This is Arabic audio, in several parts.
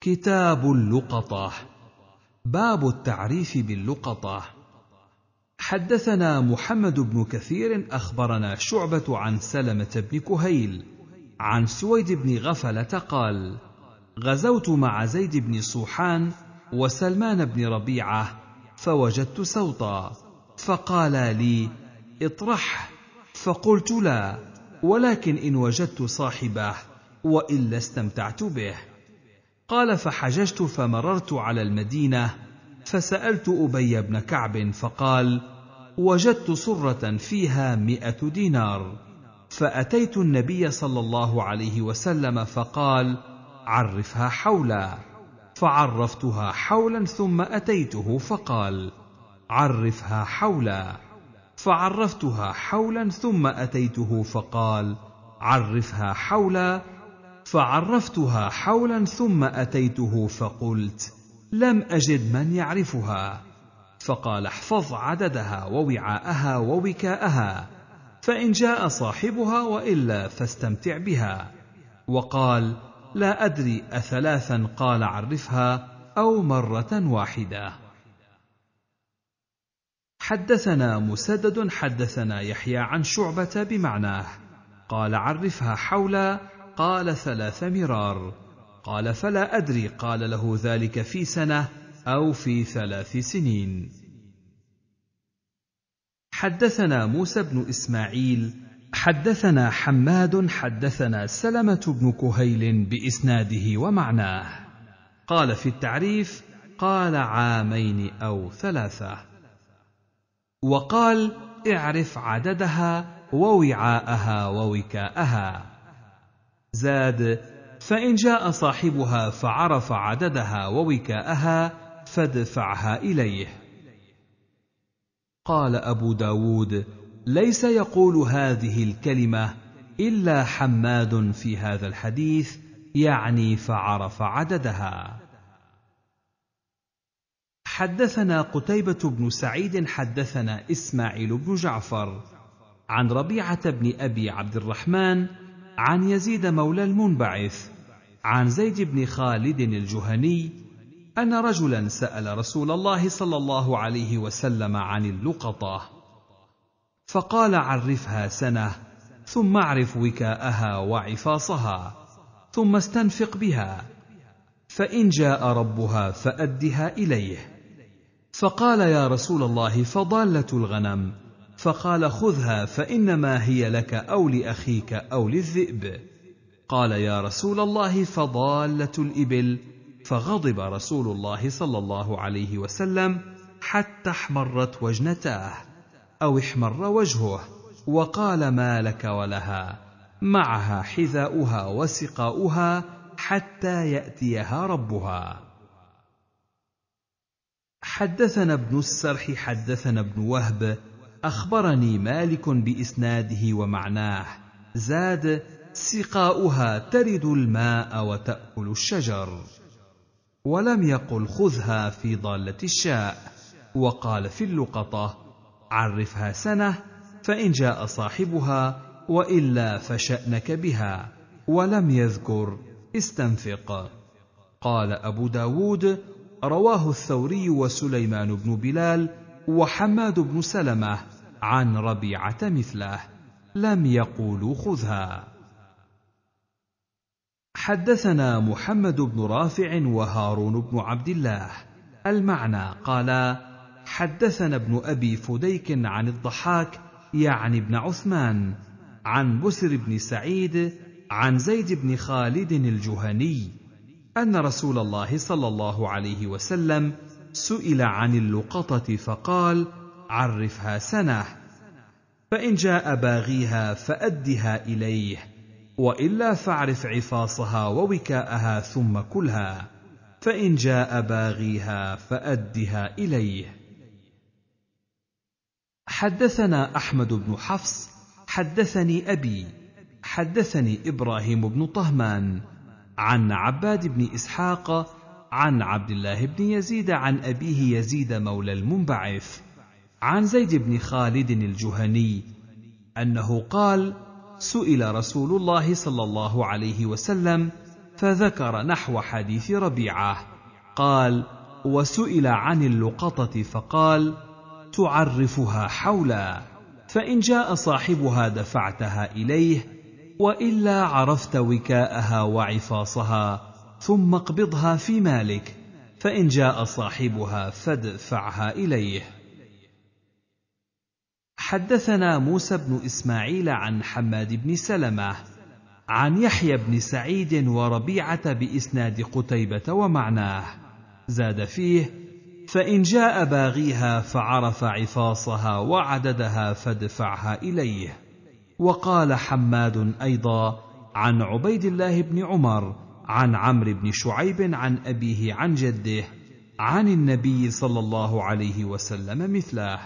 كتاب اللقطة باب التعريف باللقطة حدثنا محمد بن كثير أخبرنا شعبة عن سلمة بن كهيل عن سويد بن غفلة قال غزوت مع زيد بن صوحان وسلمان بن ربيعة فوجدت سوطا فقال لي اطرح فقلت لا ولكن إن وجدت صاحبه وإلا استمتعت به قال فحججت فمررت على المدينه فسالت ابي بن كعب فقال وجدت سره فيها مائه دينار فاتيت النبي صلى الله عليه وسلم فقال عرفها حولا فعرفتها حولا ثم اتيته فقال عرفها حولا فعرفتها حولا ثم اتيته فقال عرفها حولا فعرفتها حولا ثم اتيته فقلت لم اجد من يعرفها فقال احفظ عددها ووعاءها ووكاءها فان جاء صاحبها والا فاستمتع بها وقال لا ادري اثلاثا قال عرفها او مره واحده حدثنا مسدد حدثنا يحيى عن شعبه بمعناه قال عرفها حولا قال ثلاث مرار قال فلا أدري قال له ذلك في سنة أو في ثلاث سنين حدثنا موسى بن إسماعيل حدثنا حماد حدثنا سلمة بن كهيل بإسناده ومعناه قال في التعريف قال عامين أو ثلاثة وقال اعرف عددها ووعاءها ووكاءها زاد فإن جاء صاحبها فعرف عددها ووكاءها فادفعها إليه قال أبو داود ليس يقول هذه الكلمة إلا حماد في هذا الحديث يعني فعرف عددها حدثنا قتيبة بن سعيد حدثنا إسماعيل بن جعفر عن ربيعة بن أبي عبد الرحمن عن يزيد مولى المنبعث عن زيد بن خالد الجهني ان رجلا سال رسول الله صلى الله عليه وسلم عن اللقطه فقال عرفها سنه ثم اعرف وكاءها وعفاصها ثم استنفق بها فان جاء ربها فادها اليه فقال يا رسول الله فضاله الغنم فقال خذها فانما هي لك او لاخيك او للذئب قال يا رسول الله فضاله الابل فغضب رسول الله صلى الله عليه وسلم حتى احمرت وجنتاه او احمر وجهه وقال ما لك ولها معها حذاؤها وسقاؤها حتى ياتيها ربها حدثنا ابن السرح حدثنا ابن وهب اخبرني مالك باسناده ومعناه زاد سقاؤها ترد الماء وتاكل الشجر ولم يقل خذها في ضاله الشاء وقال في اللقطه عرفها سنه فان جاء صاحبها والا فشانك بها ولم يذكر استنفق قال ابو داود رواه الثوري وسليمان بن بلال وحماد بن سلمه عن ربيعه مثله لم يقولوا خذها حدثنا محمد بن رافع وهارون بن عبد الله المعنى قال حدثنا ابن ابي فديك عن الضحاك يعني ابن عثمان عن بسر بن سعيد عن زيد بن خالد الجهني ان رسول الله صلى الله عليه وسلم سئل عن اللقطة فقال: عرفها سنة، فإن جاء باغيها فأدها إليه، وإلا فاعرف عفاصها ووكاءها ثم كلها، فإن جاء باغيها فأدها إليه. حدثنا أحمد بن حفص، حدثني أبي، حدثني إبراهيم بن طهمان، عن عباد بن إسحاق، عن عبد الله بن يزيد عن أبيه يزيد مولى المنبعث عن زيد بن خالد الجهني أنه قال سئل رسول الله صلى الله عليه وسلم فذكر نحو حديث ربيعة قال وسئل عن اللقطة فقال تعرفها حولا فإن جاء صاحبها دفعتها إليه وإلا عرفت وكاءها وعفاصها ثم اقبضها في مالك فان جاء صاحبها فادفعها اليه حدثنا موسى بن اسماعيل عن حماد بن سلمه عن يحيى بن سعيد وربيعه باسناد قتيبه ومعناه زاد فيه فان جاء باغيها فعرف عفاصها وعددها فادفعها اليه وقال حماد ايضا عن عبيد الله بن عمر عن عمرو بن شعيب عن أبيه عن جده عن النبي صلى الله عليه وسلم مثله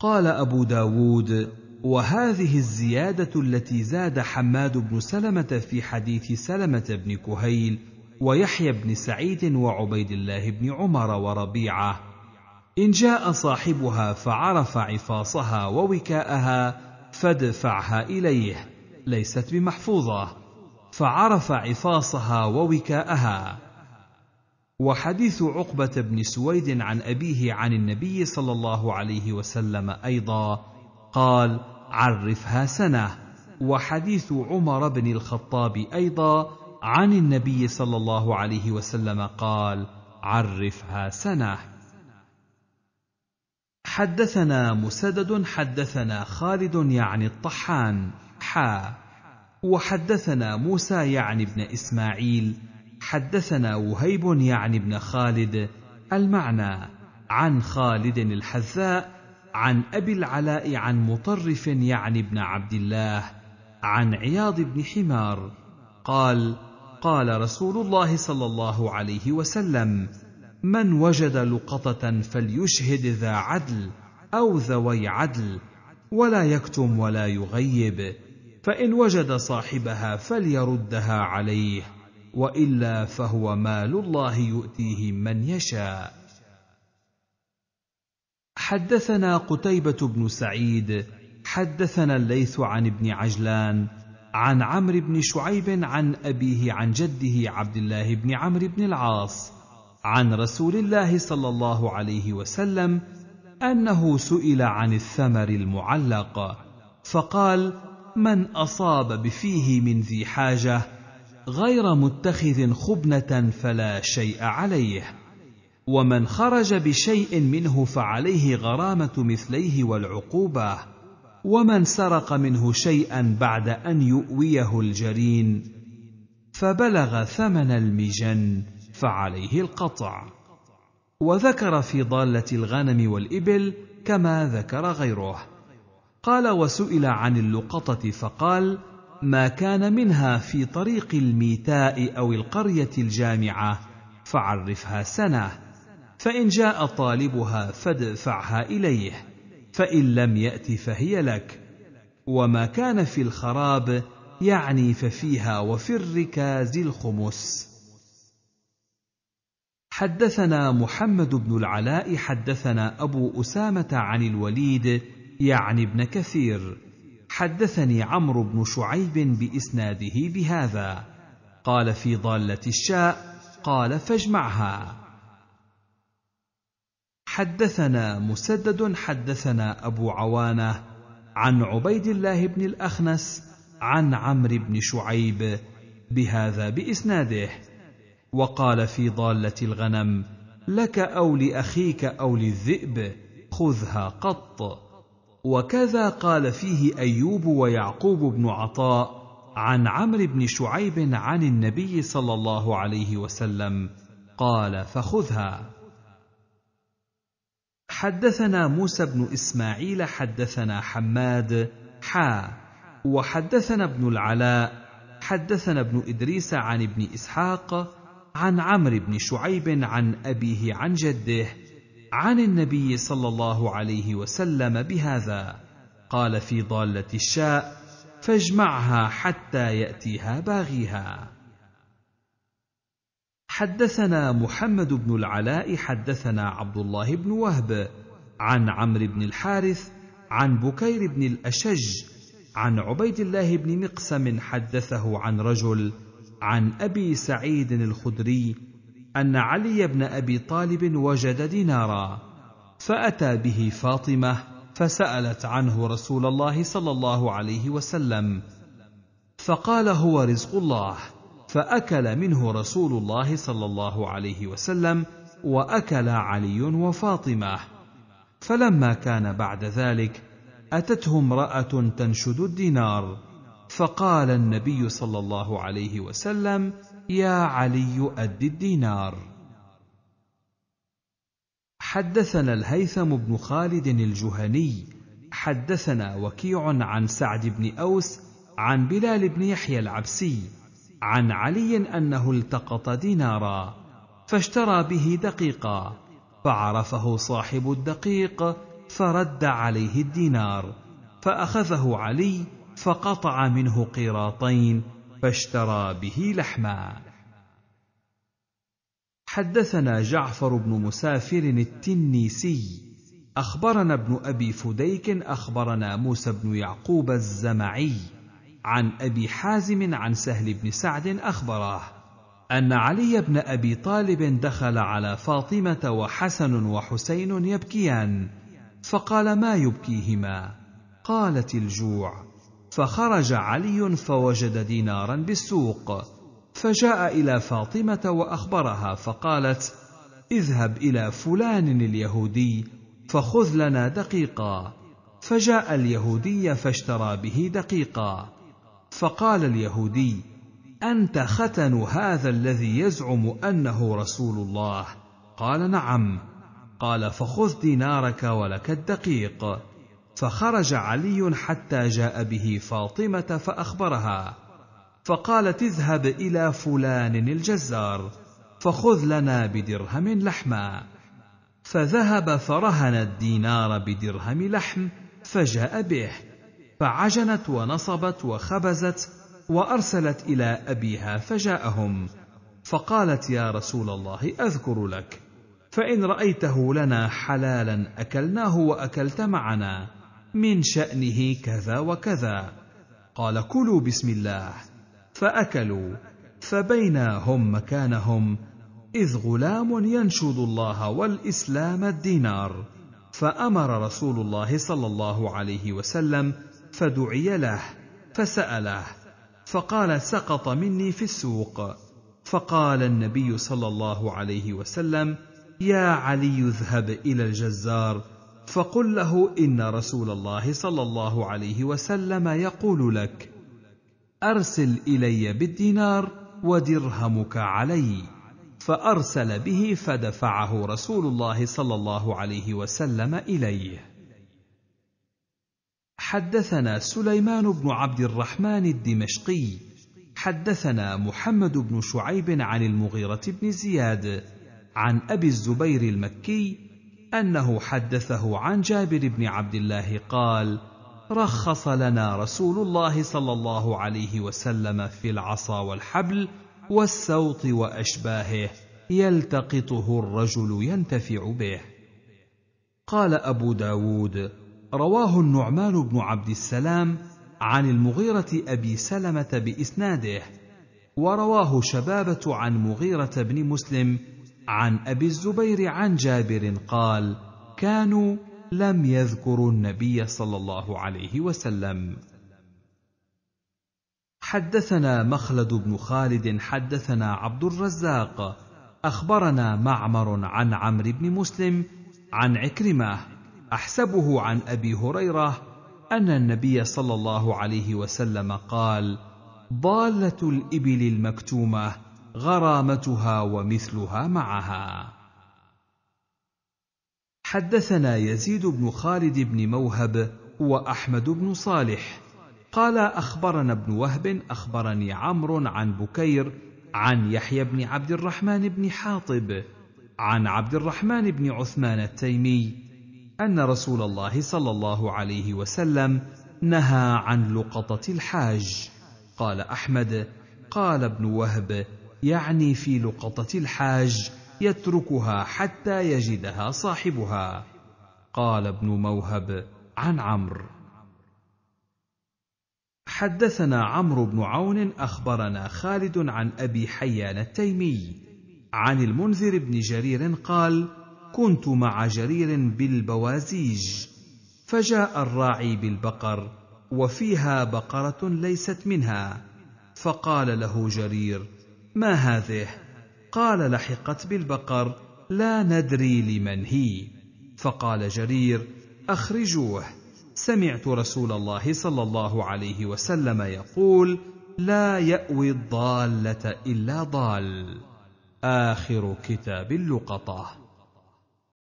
قال أبو داود وهذه الزيادة التي زاد حماد بن سلمة في حديث سلمة بن كهيل ويحيى بن سعيد وعبيد الله بن عمر وربيعة إن جاء صاحبها فعرف عفاصها ووكاءها فادفعها إليه ليست بمحفوظة فعرف عفاصها ووكاءها وحديث عقبة بن سويد عن أبيه عن النبي صلى الله عليه وسلم أيضا قال عرفها سنة وحديث عمر بن الخطاب أيضا عن النبي صلى الله عليه وسلم قال عرفها سنة حدثنا مسدد حدثنا خالد يعني الطحان حا وحدثنا موسى يعني ابن اسماعيل حدثنا وهيب يعني ابن خالد المعنى عن خالد الحذاء عن ابي العلاء عن مطرف يعني ابن عبد الله عن عياض بن حمار قال قال رسول الله صلى الله عليه وسلم من وجد لقطه فليشهد ذا عدل او ذوي عدل ولا يكتم ولا يغيب فان وجد صاحبها فليردها عليه والا فهو مال الله يؤتيه من يشاء حدثنا قتيبه بن سعيد حدثنا الليث عن ابن عجلان عن عمرو بن شعيب عن ابيه عن جده عبد الله بن عمرو بن العاص عن رسول الله صلى الله عليه وسلم انه سئل عن الثمر المعلق فقال من اصاب بفيه من ذي حاجه غير متخذ خبنه فلا شيء عليه ومن خرج بشيء منه فعليه غرامه مثليه والعقوبه ومن سرق منه شيئا بعد ان يؤويه الجرين فبلغ ثمن المجن فعليه القطع وذكر في ضاله الغنم والابل كما ذكر غيره قال وسئل عن اللقطه فقال ما كان منها في طريق الميتاء او القريه الجامعه فعرفها سنه فان جاء طالبها فادفعها اليه فان لم يات فهي لك وما كان في الخراب يعني ففيها وفي الركاز الخمس حدثنا محمد بن العلاء حدثنا ابو اسامه عن الوليد يعني ابن كثير حدثني عمرو بن شعيب باسناده بهذا قال في ضاله الشاء قال فاجمعها حدثنا مسدد حدثنا ابو عوانه عن عبيد الله بن الاخنس عن عمرو بن شعيب بهذا باسناده وقال في ضاله الغنم لك او لاخيك او للذئب خذها قط وكذا قال فيه ايوب ويعقوب بن عطاء عن عمرو بن شعيب عن النبي صلى الله عليه وسلم قال فخذها حدثنا موسى بن اسماعيل حدثنا حماد حا وحدثنا ابن العلاء حدثنا ابن ادريس عن ابن اسحاق عن عمرو بن شعيب عن ابيه عن جده عن النبي صلى الله عليه وسلم بهذا قال في ضاله الشاء فاجمعها حتى ياتيها باغيها حدثنا محمد بن العلاء حدثنا عبد الله بن وهب عن عمرو بن الحارث عن بكير بن الاشج عن عبيد الله بن مقسم حدثه عن رجل عن ابي سعيد الخدري ان علي بن ابي طالب وجد دينارا فاتى به فاطمه فسالت عنه رسول الله صلى الله عليه وسلم فقال هو رزق الله فاكل منه رسول الله صلى الله عليه وسلم واكل علي وفاطمه فلما كان بعد ذلك اتته امراه تنشد الدينار فقال النبي صلى الله عليه وسلم يا علي أد الدينار حدثنا الهيثم بن خالد الجهني حدثنا وكيع عن سعد بن أوس عن بلال بن يحيى العبسي عن علي أنه التقط دينارا فاشترى به دقيقا فعرفه صاحب الدقيق فرد عليه الدينار فأخذه علي فقطع منه قيراطين فاشترى به لحما حدثنا جعفر بن مسافر التنيسي اخبرنا ابن ابي فديك اخبرنا موسى بن يعقوب الزمعي عن ابي حازم عن سهل بن سعد اخبراه ان علي بن ابي طالب دخل على فاطمه وحسن وحسين يبكيان فقال ما يبكيهما قالت الجوع فخرج علي فوجد دينارا بالسوق فجاء الى فاطمه واخبرها فقالت اذهب الى فلان اليهودي فخذ لنا دقيقا فجاء اليهودي فاشترى به دقيقا فقال اليهودي انت ختن هذا الذي يزعم انه رسول الله قال نعم قال فخذ دينارك ولك الدقيق فخرج علي حتى جاء به فاطمه فاخبرها فقالت اذهب الى فلان الجزار فخذ لنا بدرهم لحما فذهب فرهن الدينار بدرهم لحم فجاء به فعجنت ونصبت وخبزت وارسلت الى ابيها فجاءهم فقالت يا رسول الله اذكر لك فان رايته لنا حلالا اكلناه واكلت معنا من شأنه كذا وكذا قال كلوا بسم الله فأكلوا فبينا هم مكانهم إذ غلام ينشد الله والإسلام الدينار فأمر رسول الله صلى الله عليه وسلم فدعي له فسأله فقال سقط مني في السوق فقال النبي صلى الله عليه وسلم يا علي اذهب إلى الجزار فقل له ان رسول الله صلى الله عليه وسلم يقول لك ارسل الي بالدينار ودرهمك علي فارسل به فدفعه رسول الله صلى الله عليه وسلم اليه حدثنا سليمان بن عبد الرحمن الدمشقي حدثنا محمد بن شعيب عن المغيره بن زياد عن ابي الزبير المكي انه حدثه عن جابر بن عبد الله قال رخص لنا رسول الله صلى الله عليه وسلم في العصا والحبل والسوط واشباهه يلتقطه الرجل ينتفع به قال ابو داود رواه النعمان بن عبد السلام عن المغيره ابي سلمه باسناده ورواه شبابه عن مغيره بن مسلم عن ابي الزبير عن جابر قال كانوا لم يذكروا النبي صلى الله عليه وسلم حدثنا مخلد بن خالد حدثنا عبد الرزاق اخبرنا معمر عن عمرو بن مسلم عن عكرمه احسبه عن ابي هريره ان النبي صلى الله عليه وسلم قال ضاله الابل المكتومه غرامتها ومثلها معها حدثنا يزيد بن خالد بن موهب واحمد بن صالح قال اخبرنا ابن وهب اخبرني عمرو عن بكير عن يحيى بن عبد الرحمن بن حاطب عن عبد الرحمن بن عثمان التيمي ان رسول الله صلى الله عليه وسلم نهى عن لقطه الحاج قال احمد قال ابن وهب يعني في لقطة الحاج يتركها حتى يجدها صاحبها قال ابن موهب عن عمرو حدثنا عمرو بن عون اخبرنا خالد عن ابي حيان التيمي عن المنذر بن جرير قال كنت مع جرير بالبوازيج فجاء الراعي بالبقر وفيها بقره ليست منها فقال له جرير ما هذه قال لحقت بالبقر لا ندري لمن هي فقال جرير اخرجوه سمعت رسول الله صلى الله عليه وسلم يقول لا ياوي الضاله الا ضال اخر كتاب اللقطه